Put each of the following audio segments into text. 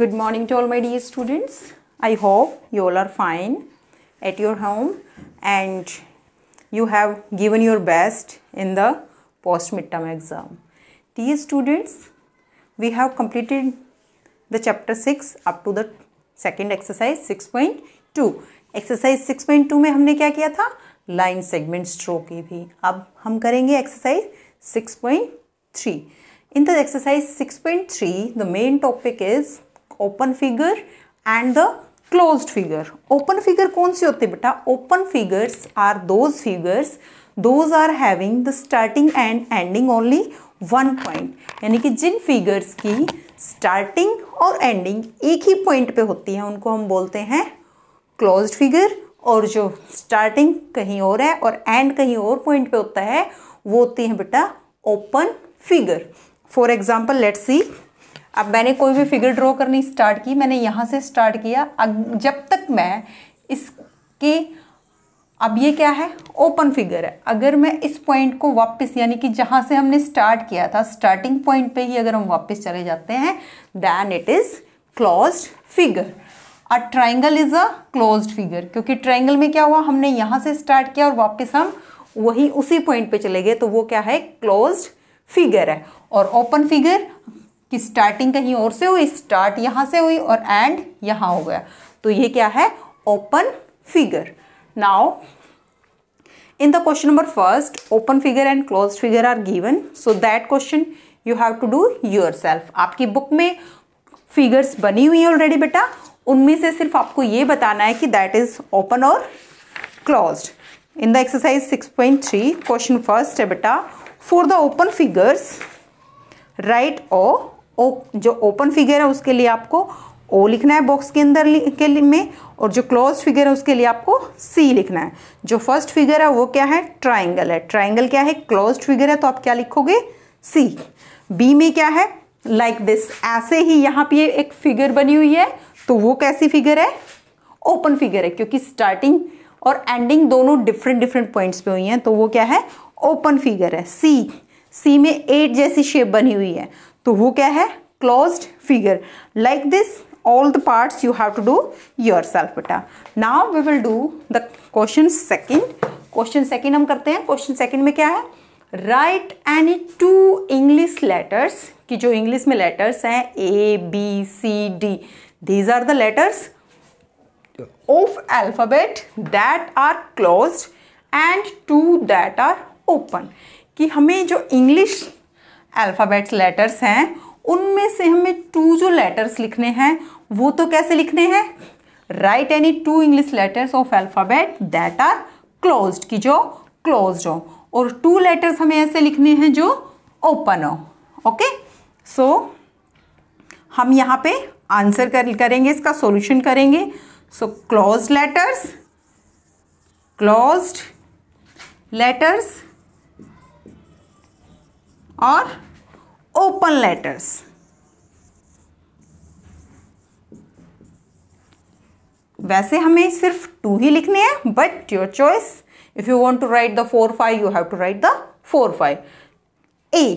good morning to all my dear students i hope you all are fine at your home and you have given your best in the post midterm exam dear students we have completed the chapter 6 up to the second exercise 6.2 exercise 6.2 में हमने क्या किया था line segment स्ट्रो की भी अब हम करेंगे exercise 6.3 in the exercise 6.3 the main topic is open figure and the closed figure open figure कौन से होते बेटा open figures are those figures those are having the starting and ending only one point यानी कि जिन figures की starting और ending एक ही पॉइंट पे होती है उनको हम बोलते हैं क्लोज्ड फिगर और जो स्टार्टिंग कहीं और है और एंड कहीं और पॉइंट पे होता है वो होती है बेटा open figure for example let see अब मैंने कोई भी फिगर ड्रॉ करनी स्टार्ट की मैंने यहाँ से स्टार्ट किया जब तक मैं इसके अब ये क्या है ओपन फिगर है अगर मैं इस पॉइंट को वापस यानी कि जहाँ से हमने स्टार्ट किया था स्टार्टिंग पॉइंट पे ही अगर हम वापस चले जाते हैं then it is close figure a triangle is a close figure क्योंकि ट्राइंगल में क्या हुआ हमने यहाँ से स्टार्ट किया और वापस हम वही उसी पॉइंट पे चले गए तो वो क्या है क्लोज्ड फिगर है और ओपन फिगर कि स्टार्टिंग कहीं और से हुई स्टार्ट यहां से हुई और एंड यहां हो गया तो ये क्या है open figure now in the question number first open figure and close figure are given so that question you have to do yourself आपकी बुक में फिगर्स बनी हुई है ऑलरेडी बेटा उनमें से सिर्फ आपको ये बताना है कि दैट इज ओपन और close in the exercise 6.3 question first है बेटा for the open figures right oh oh जो ओपन फिगर है उसके लिए आपको ओ लिखना है बॉक्स के अंदर के में और जो क्लोज फिगर है उसके लिए आपको सी लिखना है जो फर्स्ट फिगर है वो क्या है ट्राइंगल है ट्राइंगल क्या है क्लोज फिगर है तो आप क्या लिखोगे सी बी में क्या है लाइक like दिस ऐसे ही यहाँ पे एक फिगर बनी हुई है तो वो कैसी फिगर है ओपन फिगर है क्योंकि स्टार्टिंग और एंडिंग दोनों डिफरेंट डिफरेंट पॉइंट्स पे हुई हैं तो वो क्या है ओपन फिगर है सी सी में एट जैसी शेप बनी हुई है तो वो क्या है close figure like this all the part you have to do yourself बेटा now we will do the question second question second हम करते हैं क्वेश्चन सेकेंड में क्या है right any two English letters की जो इंग्लिश में लेटर्स हैं A B C D these are the letters of alphabet that are close and two that are open कि हमें जो इंग्लिश अल्फ़ाबेट्स लेटर्स हैं उनमें से हमें टू जो लेटर्स लिखने हैं वो तो कैसे लिखने हैं right any two English letters of alphabet that are close की जो क्लोज हो और टू लेटर्स हमें ऐसे लिखने हैं जो ओपन हो ओके सो हम यहाँ पे आंसर कर करेंगे इसका सॉल्यूशन करेंगे so close letters closed letters और ओपन लेटर्स वैसे हमें सिर्फ टू ही लिखने हैं but your choice if you want to write the four five you have to write the four five A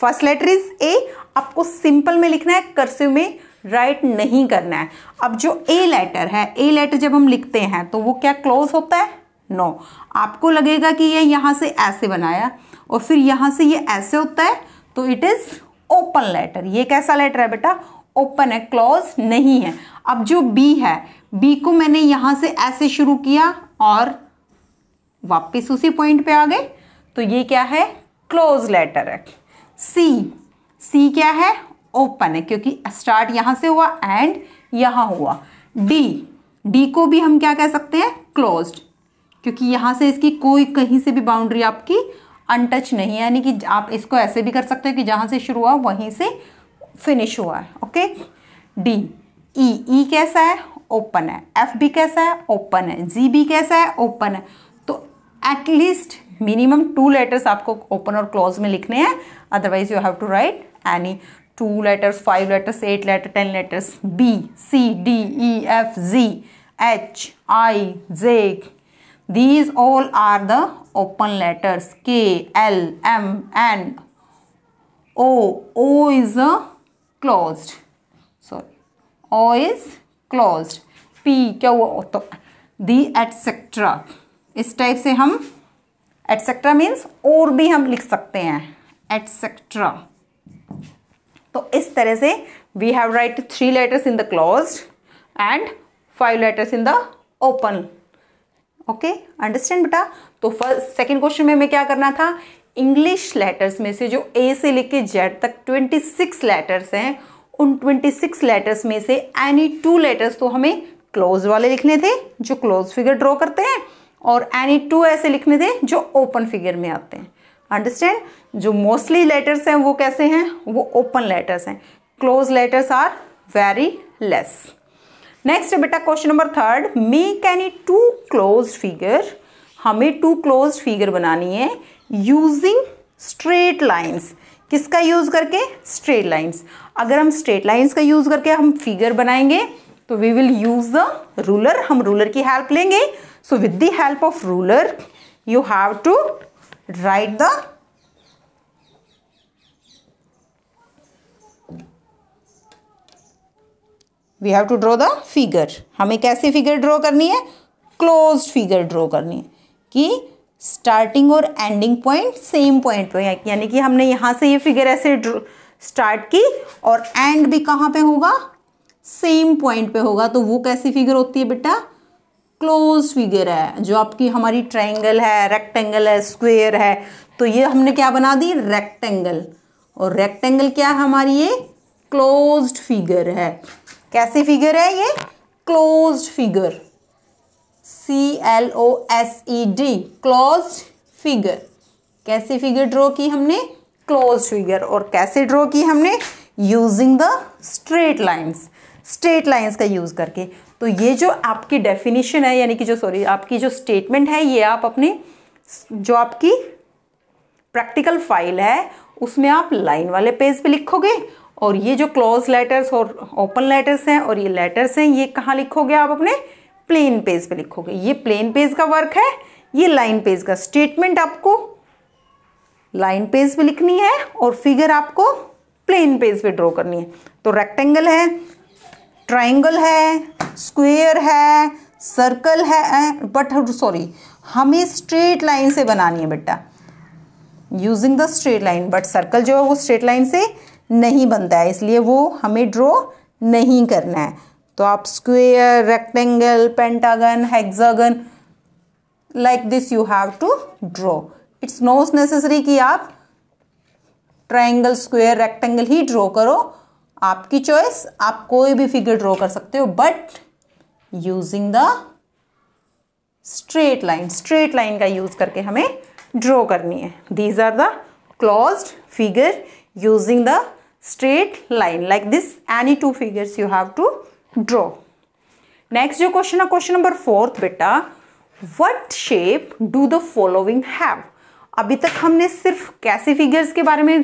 first letter is A आपको simple में लिखना है कर्सिव में राइट नहीं करना है अब जो ए लेटर है ए लेटर जब हम लिखते हैं तो वो क्या क्लोज होता है नो आपको लगेगा कि ये यहाँ से ऐसे बनाया और फिर यहाँ से ये ऐसे होता है तो इट इज़ ओपन लेटर ये कैसा लेटर है बेटा ओपन है क्लोज नहीं है अब जो बी है बी को मैंने यहाँ से ऐसे शुरू किया और वापस उसी पॉइंट पे आ गए तो ये क्या है क्लोज लेटर है सी सी क्या है ओपन है क्योंकि स्टार्ट यहाँ से हुआ एंड यहाँ हुआ डी डी को भी हम क्या कह सकते हैं क्लोज्ड क्योंकि यहाँ से इसकी कोई कहीं से भी बाउंड्री आपकी अनटच नहीं है यानी कि आप इसको ऐसे भी कर सकते हो कि जहाँ से शुरू हुआ वहीं से फिनिश हुआ है ओके डी ई ई कैसा है ओपन है एफ भी कैसा है ओपन है जी भी कैसा है ओपन है तो एटलीस्ट मिनिमम टू लेटर्स आपको ओपन और क्लोज में लिखने हैं otherwise you have to write any two letters five letters eight letter ten letters B C D E F G H I Z these all are the open letters k l m n o o is a uh, closed sorry o is closed p क्या हुआ तो दी etcetera इस type से हम etcetera means और भी हम लिख सकते हैं एटसेट्रा तो इस तरह से we have write three letters in the close and five letters in the open okay understand बेटा तो फर्स्ट सेकेंड क्वेश्चन में हमें क्या करना था इंग्लिश लेटर्स में से जो ए से लिख के जेड तक ट्वेंटी सिक्स लेटर्स हैं उन ट्वेंटी सिक्स लेटर्स में से एनी टू लेटर्स तो हमें क्लोज वाले लिखने थे जो क्लोज फिगर ड्रॉ करते हैं और एनी टू ऐसे लिखने थे जो ओपन फिगर में आते हैं अंडरस्टैंड जो मोस्टली लेटर्स हैं वो कैसे हैं वो ओपन लेटर्स हैं close letters are very less next बेटा question number third make any two close figure हमें टू क्लोज फिगर बनानी है यूजिंग स्ट्रेट लाइन्स किसका यूज करके स्ट्रेट लाइन्स अगर हम स्ट्रेट लाइन्स का यूज करके हम फिगर बनाएंगे तो we will use the ruler हम रूलर की हेल्प लेंगे so with the help of ruler you have to write the we have to draw the figure हमें कैसे फिगर ड्रॉ करनी है क्लोज फिगर ड्रॉ करनी है कि स्टार्टिंग और एंडिंग पॉइंट सेम पॉइंट पर यानी कि हमने यहाँ से ये फिगर ऐसे स्टार्ट की और एंड भी कहाँ पे होगा सेम पॉइंट पे होगा तो वो कैसी फिगर होती है बेटा क्लोज फिगर है जो आपकी हमारी ट्राइंगल है रेक्टेंगल है स्क्वेयर है तो ये हमने क्या बना दी रेक्टेंगल और रेक्टेंगल क्या है हमारी ये क्लोज फिगर है कैसी फिगर है ये close figure C L O S E D close figure कैसी फिगर ड्रॉ की हमने क्लोज फिगर और कैसे ड्रॉ की हमने using the straight lines straight lines का यूज़ करके तो ये जो आपकी डेफिनेशन है यानी कि जो सॉरी आपकी जो स्टेटमेंट है ये आप अपने जो आपकी प्रैक्टिकल फाइल है उसमें आप लाइन वाले पेज पे लिखोगे और ये जो क्लोज लेटर्स और ओपन लेटर्स हैं और ये लेटर्स हैं ये कहाँ लिखोगे आप अपने प्लेन पेज पे लिखोगे ये प्लेन पेज का वर्क है ये लाइन पेज का स्टेटमेंट आपको लाइन पेज पे लिखनी है और फिगर आपको प्लेन पेज पे ड्रॉ करनी है तो रेक्टेंगल है ट्राइंगल है स्क्वेयर है सर्कल है बट सॉरी हमें स्ट्रेट लाइन से बनानी है बेटा using the straight line but circle जो है वो स्ट्रेट लाइन से नहीं बनता है इसलिए वो हमें ड्रॉ नहीं करना है तो आप square rectangle pentagon hexagon like this you have to draw it's not necessary कि आप ट्राइंगल स्क्वेयर रेक्टेंगल ही ड्रॉ करो आपकी चॉइस आप कोई भी फिगर ड्रॉ कर सकते हो but using the straight line straight line का यूज करके हमें ड्रॉ करनी है these are the close figure using the straight line like this any two figures you have to draw next जो क्वेश्चन है क्वेश्चन नंबर फोर्थ बेटा what shape do the following have अभी तक हमने सिर्फ कैसे फिगर्स के बारे में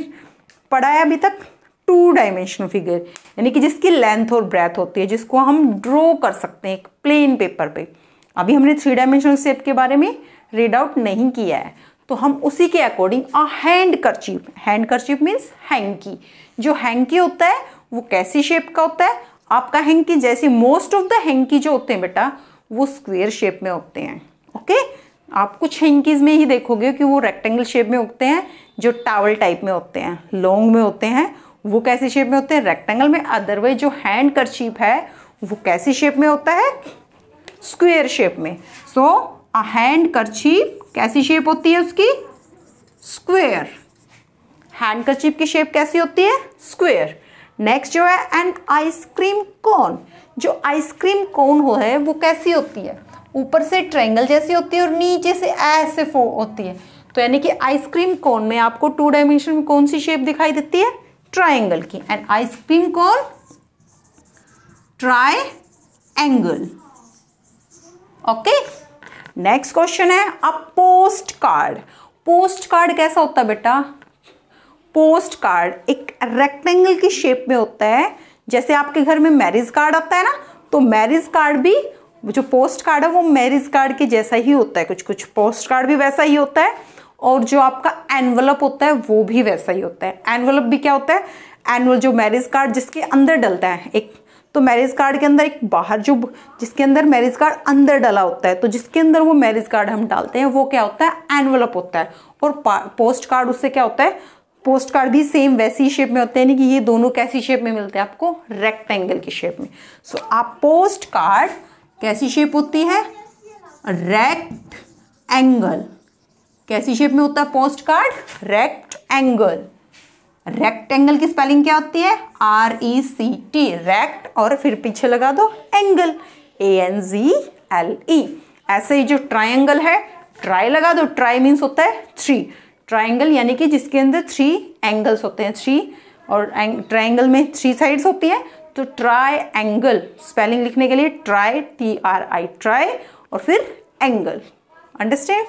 पढ़ा है अभी तक टू डायमेंशनल फिगर यानी कि जिसकी लेंथ और ब्रेथ होती है जिसको हम ड्रॉ कर सकते हैं एक प्लेन पेपर पे अभी हमने थ्री डायमेंशनल शेप के बारे में रीड आउट नहीं किया है तो हम उसी के according a handkerchief handkerchief means hanky जो हैंकी होता है वो कैसी शेप का होता है आपका हैंकी जैसे मोस्ट ऑफ द हैंकी जो होते हैं बेटा वो स्क्वेयर शेप में होते हैं ओके आप कुछ हैंकीज में ही देखोगे कि वो रेक्टेंगल शेप में उगते हैं जो टावल टाइप में होते हैं लॉन्ग में होते हैं वो कैसी शेप में होते हैं रेक्टेंगल में अदरवाइज जो हैंड करचीप है वो कैसी शेप में होता है स्क्वेयर शेप में सो अ हैंड करचीप कैसी शेप होती है उसकी स्क्वेयर हैंड कचिप की शेप कैसी होती है स्क्वेयर नेक्स्ट जो है एंड आइसक्रीम कोन जो आइसक्रीम कोन हो है वो कैसी होती है ऊपर से ट्रायंगल जैसी होती है और नीचे से ऐसे होती है तो यानी कि आइसक्रीम कोन में आपको टू डायमेंशन में कौन सी शेप दिखाई देती है ट्राइंगल की and ice cream cone triangle okay okay? Next question है a postcard postcard कैसा होता है बेटा पोस्ट कार्ड एक रेक्टेंगल की शेप में होता है जैसे आपके घर में मैरिज कार्ड आता है ना तो मैरिज कार्ड भी जो पोस्ट कार्ड है वो मैरिज कार्ड के जैसा ही होता है कुछ कुछ पोस्ट कार्ड भी वैसा ही होता है और जो आपका एनवलप होता है वो भी वैसा ही होता है एनवलप भी क्या होता है एनवल जो मैरिज कार्ड जिसके अंदर डलता है एक तो मैरिज कार्ड के अंदर एक बाहर जो जिसके अंदर मैरिज कार्ड अंदर डाला होता है तो जिसके अंदर वो मैरिज कार्ड हम डालते हैं वो क्या होता है एनवलप होता है और पोस्ट कार्ड उससे क्या होता है पोस्ट कार्ड भी सेम वैसी शेप में होते हैं यानी कि ये दोनों कैसी शेप में मिलते हैं आपको रेक्टेंगल की शेप में सो so, आप पोस्ट कार्ड कैसी शेप होती है रेक्ट एंगल कैसी शेप में होता है postcard rectangle rectangle की स्पेलिंग क्या होती है R E C T rect और फिर पीछे लगा दो angle A N G L E ऐसे ही जो ट्राइंगल है ट्राई लगा दो ट्राई मीन्स होता है थ्री ट्राइंगल यानी कि जिसके अंदर थ्री एंगल्स होते हैं थ्री और ट्राइंगल में थ्री साइड्स होती है तो ट्राई एंगल स्पेलिंग लिखने के लिए tri T R I tri और फिर एंगल अंडरस्टैंड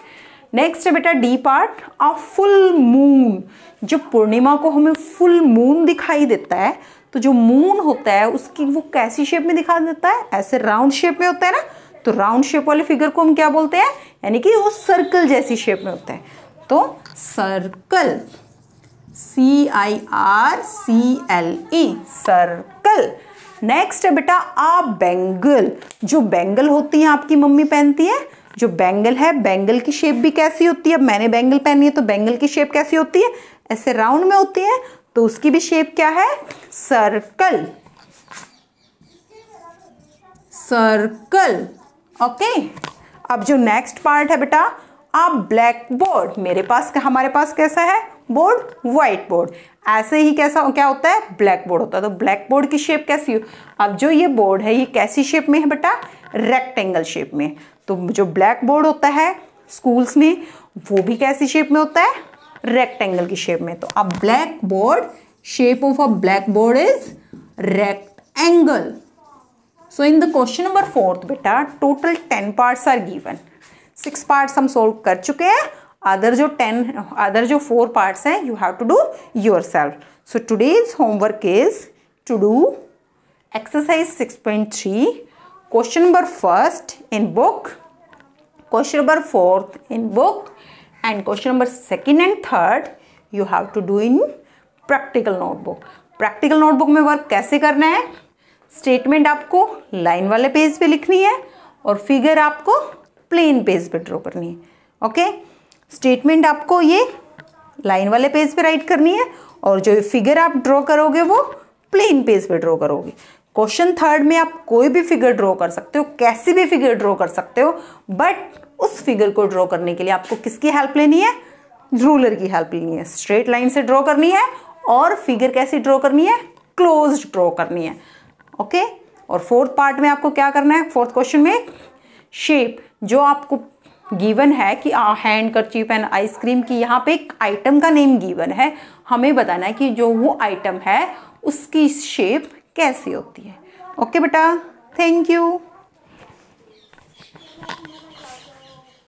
नेक्स्ट है बेटा D part a full moon जो पूर्णिमा को हमें फुल मून दिखाई देता है तो जो मून होता है उसकी वो कैसी शेप में दिखा देता है ऐसे राउंड शेप में होता है ना तो राउंड शेप वाले फिगर को हम क्या बोलते हैं यानी कि वो सर्कल जैसी शेप में होता है तो circle C I R C L E circle next है बेटा आ बेंगल जो बेंगल होती है आपकी मम्मी पहनती है जो बैंगल है बैंगल की शेप भी कैसी होती है अब मैंने बैंगल पहनी है तो बैंगल की शेप कैसी होती है ऐसे राउंड में होती है तो उसकी भी शेप क्या है सर्कल सर्कल ओके अब जो नेक्स्ट पार्ट है बेटा आप ब्लैक बोर्ड मेरे पास हमारे पास कैसा है बोर्ड व्हाइट बोर्ड ऐसे ही कैसा क्या होता है ब्लैक बोर्ड होता है तो ब्लैक बोर्ड की शेप कैसी हो अब जो ये बोर्ड है ये कैसी शेप में है बेटा रेक्टेंगल शेप में तो जो ब्लैक बोर्ड होता है स्कूल्स में वो भी कैसी शेप में होता है रेक्टेंगल की शेप में तो अब blackboard shape of a blackboard is rectangle so in the question number fourth बेटा total ten parts are given six parts हम सोल्व कर चुके हैं अदर जो टेन अदर जो फोर पार्ट्स हैं you have to do yourself so today's homework is to do exercise six point three question number first in book question number fourth in book and question number second and third you have to do in practical notebook practical notebook में work कैसे करना है statement आपको line वाले page पे लिखनी है और फिगर आपको प्लेन पेज पे ड्रॉ करनी है ओके okay? स्टेटमेंट आपको ये लाइन वाले पेज पे राइट करनी है और जो फिगर आप ड्रॉ करोगे वो प्लेन पेज पे ड्रॉ करोगे क्वेश्चन थर्ड में आप कोई भी फिगर ड्रॉ कर सकते हो कैसी भी फिगर ड्रॉ कर सकते हो बट उस फिगर को ड्रॉ करने के लिए आपको किसकी हेल्प लेनी है रूलर की हेल्प लेनी है स्ट्रेट लाइन से ड्रॉ करनी है और फिगर कैसी ड्रॉ करनी है क्लोज ड्रॉ करनी है ओके okay? और फोर्थ पार्ट में आपको क्या करना है फोर्थ क्वेश्चन में शेप जो आपको गिवन है कि हैंड करचीप एंड आइसक्रीम की यहाँ पे एक आइटम का नेम गिवन है हमें बताना है कि जो वो आइटम है उसकी शेप कैसी होती है ओके बेटा थैंक यू